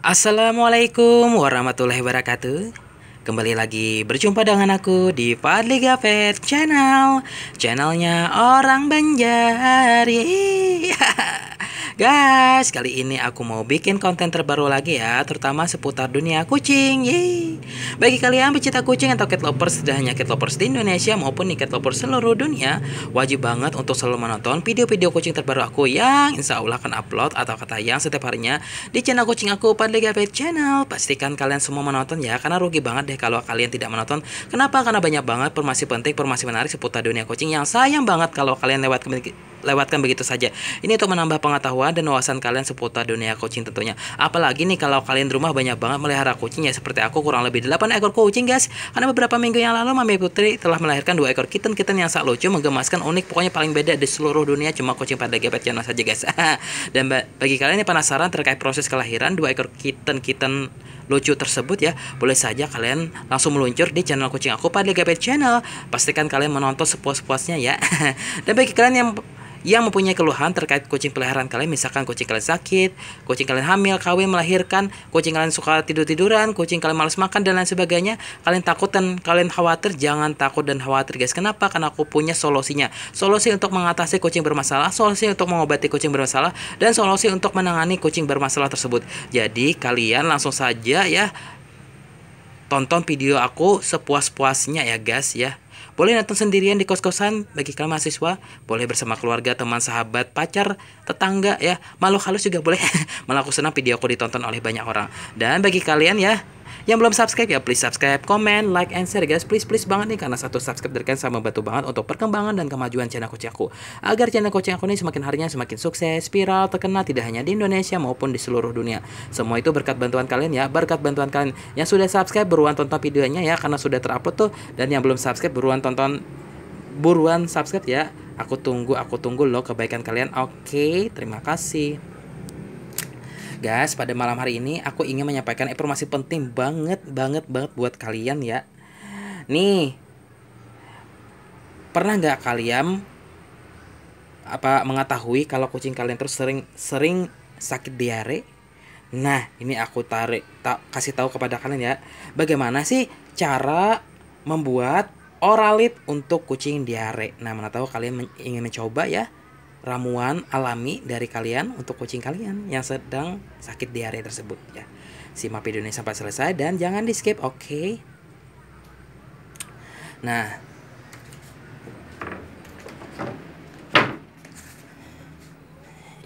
Assalamualaikum warahmatullahi wabarakatuh Kembali lagi berjumpa dengan aku di Fadli Gafet Channel Channelnya orang Banjari Guys, kali ini aku mau bikin konten terbaru lagi ya, terutama seputar dunia kucing. Yeay. Bagi kalian pecinta kucing atau cat lovers, tidak hanya cat lovers di Indonesia maupun di cat lovers seluruh dunia, wajib banget untuk selalu menonton video-video kucing terbaru aku yang insya Allah akan upload atau kata yang setiap harinya di channel kucing aku pada Gapet Channel. Pastikan kalian semua menonton ya, karena rugi banget deh kalau kalian tidak menonton. Kenapa? Karena banyak banget informasi penting, informasi menarik seputar dunia kucing yang sayang banget kalau kalian lewat lewatkan begitu saja. Ini untuk menambah pengetahuan pengalaman dan wawasan kalian seputar dunia kucing tentunya. Apalagi nih kalau kalian di rumah banyak banget melihara kucing ya seperti aku kurang lebih 8 ekor kucing guys. Karena beberapa minggu yang lalu Mami Putri telah melahirkan dua ekor kitten-kitten yang sangat lucu, menggemaskan, unik, pokoknya paling beda di seluruh dunia cuma kucing pada gebet channel saja guys. dan bagi kalian yang penasaran terkait proses kelahiran dua ekor kitten-kitten lucu tersebut ya boleh saja kalian langsung meluncur di channel kucing aku pada Gapet Channel pastikan kalian menonton sepuas-puasnya ya dan bagi kalian yang yang mempunyai keluhan terkait kucing peliharaan kalian misalkan kucing kalian sakit kucing kalian hamil kawin melahirkan kucing kalian suka tidur tiduran kucing kalian males makan dan lain sebagainya kalian takut dan kalian khawatir jangan takut dan khawatir guys kenapa karena aku punya solusinya solusi untuk mengatasi kucing bermasalah solusi untuk mengobati kucing bermasalah dan solusi untuk menangani kucing bermasalah tersebut jadi kalian langsung saja ya tonton video aku sepuas-puasnya ya guys ya boleh nonton sendirian di kos-kosan bagi kalian mahasiswa, boleh bersama keluarga, teman, sahabat, pacar, tetangga ya. Malu halus juga boleh. Malah aku senang video aku ditonton oleh banyak orang. Dan bagi kalian ya yang belum subscribe ya please subscribe, comment, like, and share guys. Please please banget nih karena satu subscribe dari kalian sama membantu banget untuk perkembangan dan kemajuan channel coaching aku. Agar channel coaching aku ini semakin harinya semakin sukses, spiral terkenal tidak hanya di Indonesia maupun di seluruh dunia. Semua itu berkat bantuan kalian ya, berkat bantuan kalian yang sudah subscribe buruan tonton videonya ya karena sudah terupload tuh dan yang belum subscribe buruan tonton buruan subscribe ya. Aku tunggu, aku tunggu loh kebaikan kalian. Oke, terima kasih guys, pada malam hari ini aku ingin menyampaikan informasi penting banget banget banget buat kalian ya. Nih, pernah nggak kalian apa mengetahui kalau kucing kalian terus sering sering sakit diare? Nah, ini aku tarik tak kasih tahu kepada kalian ya. Bagaimana sih cara membuat oralit untuk kucing diare? Nah, mana tahu kalian ingin mencoba ya? ramuan alami dari kalian untuk kucing kalian yang sedang sakit diare tersebut ya. Simak video ini sampai selesai dan jangan di skip, oke? Okay? Nah,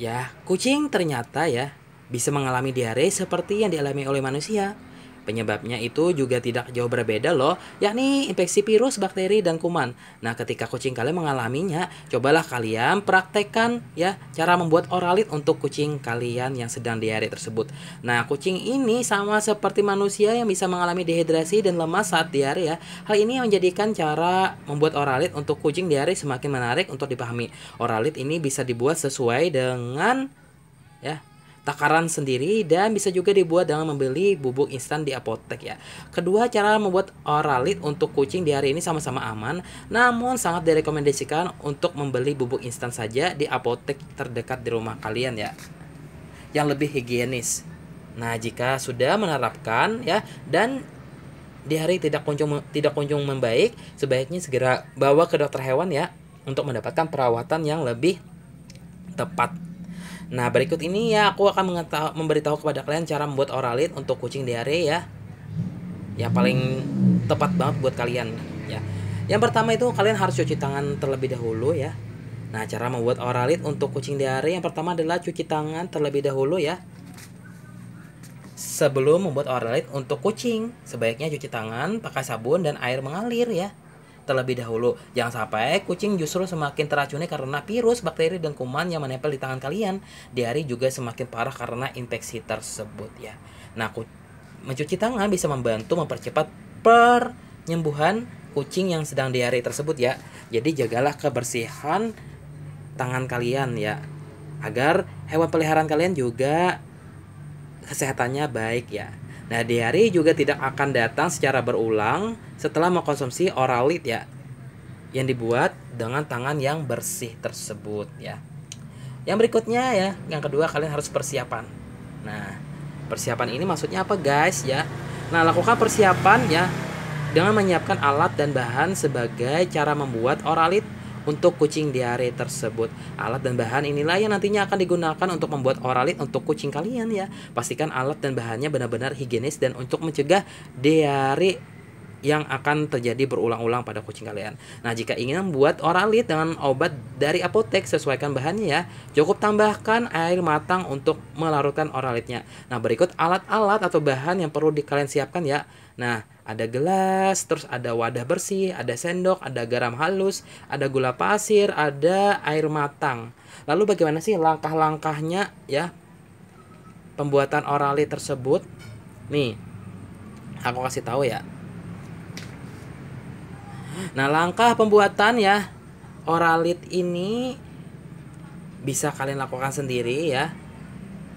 ya kucing ternyata ya bisa mengalami diare seperti yang dialami oleh manusia Penyebabnya itu juga tidak jauh berbeda loh, yakni infeksi virus, bakteri, dan kuman. Nah, ketika kucing kalian mengalaminya, cobalah kalian praktekkan ya cara membuat oralit untuk kucing kalian yang sedang diare tersebut. Nah, kucing ini sama seperti manusia yang bisa mengalami dehidrasi dan lemas saat diare ya. Hal ini yang menjadikan cara membuat oralit untuk kucing diare semakin menarik untuk dipahami. Oralit ini bisa dibuat sesuai dengan ya takaran sendiri dan bisa juga dibuat dengan membeli bubuk instan di apotek ya. Kedua, cara membuat oralit untuk kucing di hari ini sama-sama aman, namun sangat direkomendasikan untuk membeli bubuk instan saja di apotek terdekat di rumah kalian ya. Yang lebih higienis. Nah, jika sudah menerapkan ya dan di hari tidak kunjung tidak kunjung membaik, sebaiknya segera bawa ke dokter hewan ya untuk mendapatkan perawatan yang lebih tepat. Nah, berikut ini ya aku akan memberitahu kepada kalian cara membuat oralit untuk kucing diare ya. Yang paling tepat banget buat kalian ya. Yang pertama itu kalian harus cuci tangan terlebih dahulu ya. Nah, cara membuat oralit untuk kucing diare yang pertama adalah cuci tangan terlebih dahulu ya. Sebelum membuat oralit untuk kucing, sebaiknya cuci tangan pakai sabun dan air mengalir ya terlebih dahulu. Jangan sampai kucing justru semakin teracuni karena virus, bakteri, dan kuman yang menempel di tangan kalian. Diari juga semakin parah karena infeksi tersebut ya. Nah, mencuci tangan bisa membantu mempercepat penyembuhan kucing yang sedang diare tersebut ya. Jadi jagalah kebersihan tangan kalian ya agar hewan peliharaan kalian juga kesehatannya baik ya. Nah, diare juga tidak akan datang secara berulang setelah mengkonsumsi oralit ya yang dibuat dengan tangan yang bersih tersebut ya. Yang berikutnya ya, yang kedua kalian harus persiapan. Nah, persiapan ini maksudnya apa guys ya? Nah, lakukan persiapan ya dengan menyiapkan alat dan bahan sebagai cara membuat oralit untuk kucing diare tersebut. Alat dan bahan inilah yang nantinya akan digunakan untuk membuat oralit untuk kucing kalian ya. Pastikan alat dan bahannya benar-benar higienis dan untuk mencegah diare yang akan terjadi berulang-ulang pada kucing kalian. Nah, jika ingin membuat oralit dengan obat dari apotek, sesuaikan bahannya ya. Cukup tambahkan air matang untuk melarutkan oralitnya. Nah, berikut alat-alat atau bahan yang perlu kalian siapkan ya. Nah, ada gelas, terus ada wadah bersih, ada sendok, ada garam halus, ada gula pasir, ada air matang. Lalu bagaimana sih langkah-langkahnya ya pembuatan orali tersebut? Nih, aku kasih tahu ya. Nah, langkah pembuatan ya oralit ini bisa kalian lakukan sendiri ya.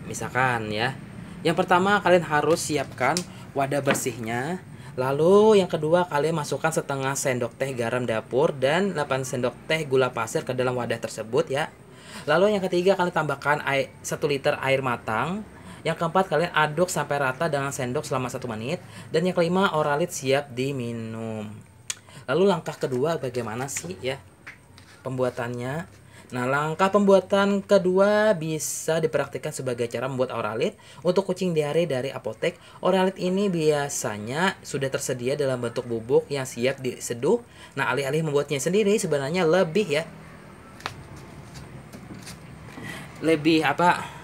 Misalkan ya. Yang pertama kalian harus siapkan wadah bersihnya. Lalu yang kedua kalian masukkan setengah sendok teh garam dapur dan 8 sendok teh gula pasir ke dalam wadah tersebut ya. Lalu yang ketiga kalian tambahkan air, 1 liter air matang. Yang keempat kalian aduk sampai rata dengan sendok selama 1 menit dan yang kelima oralit siap diminum. Lalu langkah kedua bagaimana sih ya pembuatannya? Nah, langkah pembuatan kedua bisa dipraktikkan sebagai cara membuat oralit untuk kucing diare dari apotek. Oralit ini biasanya sudah tersedia dalam bentuk bubuk yang siap diseduh. Nah, alih-alih membuatnya sendiri sebenarnya lebih ya lebih apa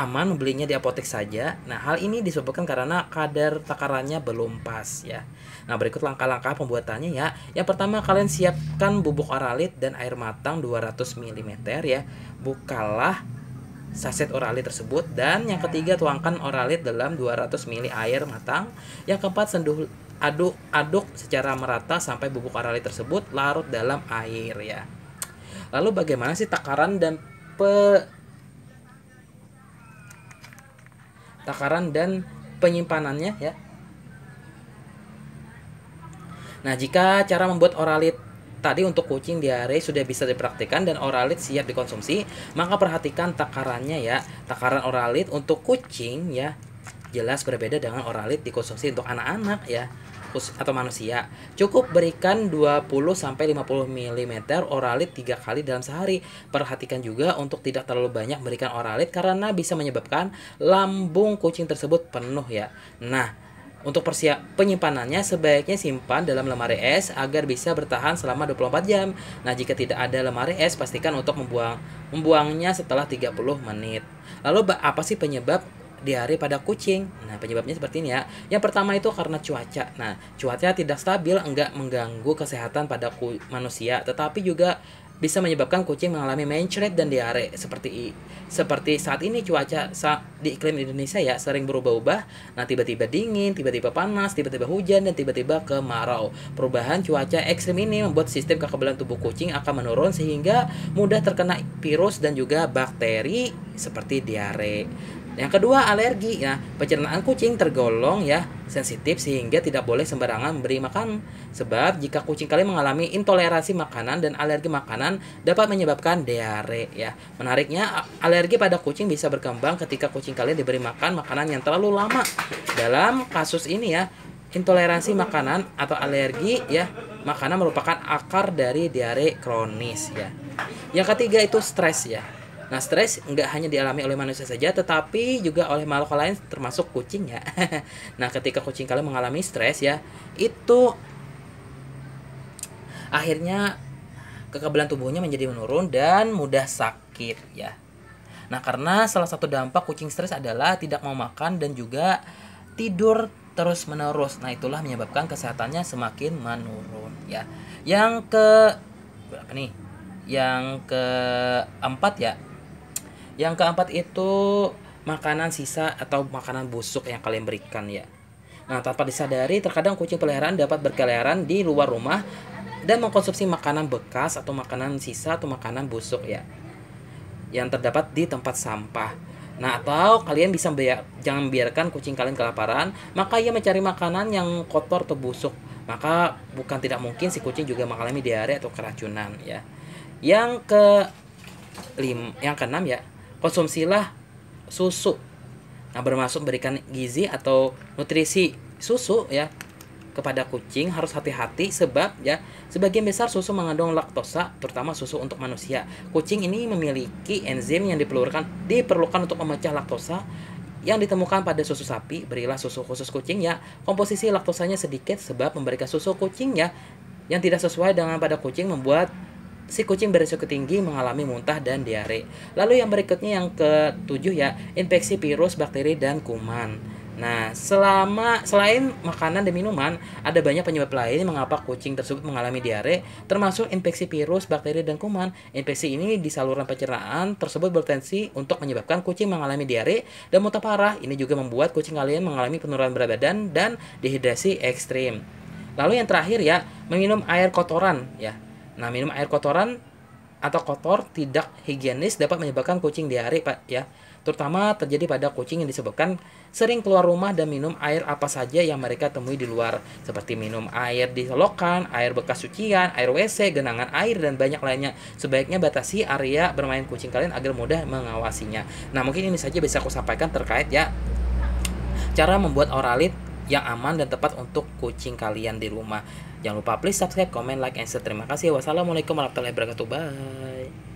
aman belinya di apotek saja. Nah, hal ini disebabkan karena kadar takarannya belum pas ya. Nah, berikut langkah-langkah pembuatannya ya. Yang pertama, kalian siapkan bubuk oralit dan air matang 200 mm ya. Bukalah saset oralit tersebut dan yang ketiga tuangkan oralit dalam 200 ml air matang. Yang keempat, senduh aduk aduk secara merata sampai bubuk oralit tersebut larut dalam air ya. Lalu bagaimana sih takaran dan takaran dan penyimpanannya ya. Nah, jika cara membuat oralit tadi untuk kucing diare sudah bisa dipraktikkan dan oralit siap dikonsumsi, maka perhatikan takarannya ya. Takaran oralit untuk kucing ya jelas berbeda dengan oralit dikonsumsi untuk anak-anak ya atau manusia. Cukup berikan 20 sampai 50 mm oralit tiga kali dalam sehari. Perhatikan juga untuk tidak terlalu banyak berikan oralit karena bisa menyebabkan lambung kucing tersebut penuh ya. Nah, untuk persiap penyimpanannya sebaiknya simpan dalam lemari es agar bisa bertahan selama 24 jam. Nah, jika tidak ada lemari es pastikan untuk membuang membuangnya setelah 30 menit. Lalu apa sih penyebab diare pada kucing. Nah, penyebabnya seperti ini ya. Yang pertama itu karena cuaca. Nah, cuaca tidak stabil enggak mengganggu kesehatan pada manusia, tetapi juga bisa menyebabkan kucing mengalami mencret dan diare seperti seperti saat ini cuaca saat di iklim Indonesia ya sering berubah-ubah. Nah, tiba-tiba dingin, tiba-tiba panas, tiba-tiba hujan dan tiba-tiba kemarau. Perubahan cuaca ekstrim ini membuat sistem kekebalan tubuh kucing akan menurun sehingga mudah terkena virus dan juga bakteri seperti diare. Yang kedua, alergi. ya pencernaan kucing tergolong ya sensitif sehingga tidak boleh sembarangan memberi makan. Sebab jika kucing kalian mengalami intoleransi makanan dan alergi makanan dapat menyebabkan diare ya. Menariknya, alergi pada kucing bisa berkembang ketika kucing kalian diberi makan makanan yang terlalu lama. Dalam kasus ini ya, intoleransi makanan atau alergi ya, makanan merupakan akar dari diare kronis ya. Yang ketiga itu stres ya. Nah, stres nggak hanya dialami oleh manusia saja, tetapi juga oleh makhluk lain termasuk kucing ya. nah, ketika kucing kalian mengalami stres ya, itu akhirnya kekebalan tubuhnya menjadi menurun dan mudah sakit ya. Nah, karena salah satu dampak kucing stres adalah tidak mau makan dan juga tidur terus-menerus. Nah, itulah menyebabkan kesehatannya semakin menurun ya. Yang ke berapa nih? Yang keempat ya, yang keempat itu makanan sisa atau makanan busuk yang kalian berikan ya. Nah, tanpa disadari terkadang kucing peliharaan dapat berkeliaran di luar rumah dan mengkonsumsi makanan bekas atau makanan sisa atau makanan busuk ya. Yang terdapat di tempat sampah. Nah, atau kalian bisa biar, jangan biarkan kucing kalian kelaparan, maka ia mencari makanan yang kotor atau busuk. Maka bukan tidak mungkin si kucing juga mengalami diare atau keracunan ya. Yang ke lim, yang keenam ya, konsumsilah susu. Nah, bermaksud berikan gizi atau nutrisi susu ya kepada kucing harus hati-hati sebab ya sebagian besar susu mengandung laktosa terutama susu untuk manusia. Kucing ini memiliki enzim yang diperlukan diperlukan untuk memecah laktosa yang ditemukan pada susu sapi, berilah susu khusus kucing ya. Komposisi laktosanya sedikit sebab memberikan susu kucing ya yang tidak sesuai dengan pada kucing membuat si kucing berisiko tinggi mengalami muntah dan diare. Lalu yang berikutnya yang ketujuh ya, infeksi virus, bakteri dan kuman. Nah, selama selain makanan dan minuman, ada banyak penyebab lain mengapa kucing tersebut mengalami diare, termasuk infeksi virus, bakteri, dan kuman. Infeksi ini di saluran pencernaan tersebut berpotensi untuk menyebabkan kucing mengalami diare dan muntah parah. Ini juga membuat kucing kalian mengalami penurunan berat badan dan dehidrasi ekstrim. Lalu yang terakhir ya, meminum air kotoran ya. Nah, minum air kotoran atau kotor tidak higienis dapat menyebabkan kucing diare, Pak, ya. Terutama terjadi pada kucing yang disebabkan sering keluar rumah dan minum air apa saja yang mereka temui di luar, seperti minum air di selokan, air bekas cucian, air WC, genangan air dan banyak lainnya. Sebaiknya batasi area bermain kucing kalian agar mudah mengawasinya. Nah, mungkin ini saja bisa aku sampaikan terkait ya cara membuat oralit yang aman dan tepat untuk kucing kalian di rumah. Jangan lupa please subscribe, comment, like, and share. Terima kasih. Wassalamualaikum warahmatullahi wabarakatuh. Bye.